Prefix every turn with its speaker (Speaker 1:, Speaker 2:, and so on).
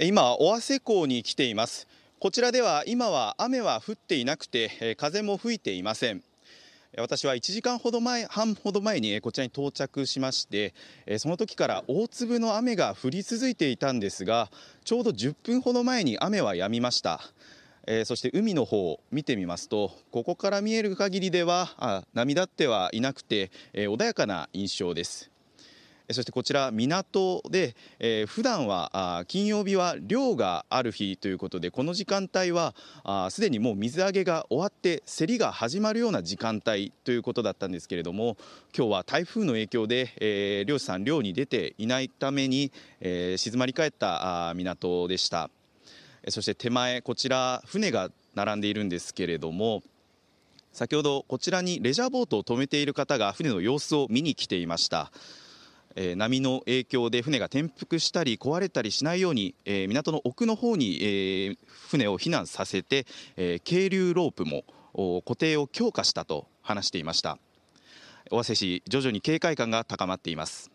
Speaker 1: 今、尾鷲港に来ています。こちらでは今は雨は降っていなくて、風も吹いていません。私は1時間ほど前半ほど前にこちらに到着しましてその時から大粒の雨が降り続いていたんですがちょうど10分ほど前に雨は止みましたそして海の方を見てみますとここから見える限りでは波立ってはいなくて穏やかな印象ですそしてこちら港で、えー、普段は金曜日は漁がある日ということでこの時間帯はすでにもう水揚げが終わって競りが始まるような時間帯ということだったんですけれども今日は台風の影響で、えー、漁師さん漁に出ていないために、えー、静まり返った港でしたそして手前こちら船が並んでいるんですけれども先ほどこちらにレジャーボートを止めている方が船の様子を見に来ていました。波の影響で船が転覆したり壊れたりしないように港の奥の方に船を避難させて渓流ロープも固定を強化したと話していました尾鷲市徐々に警戒感が高まっています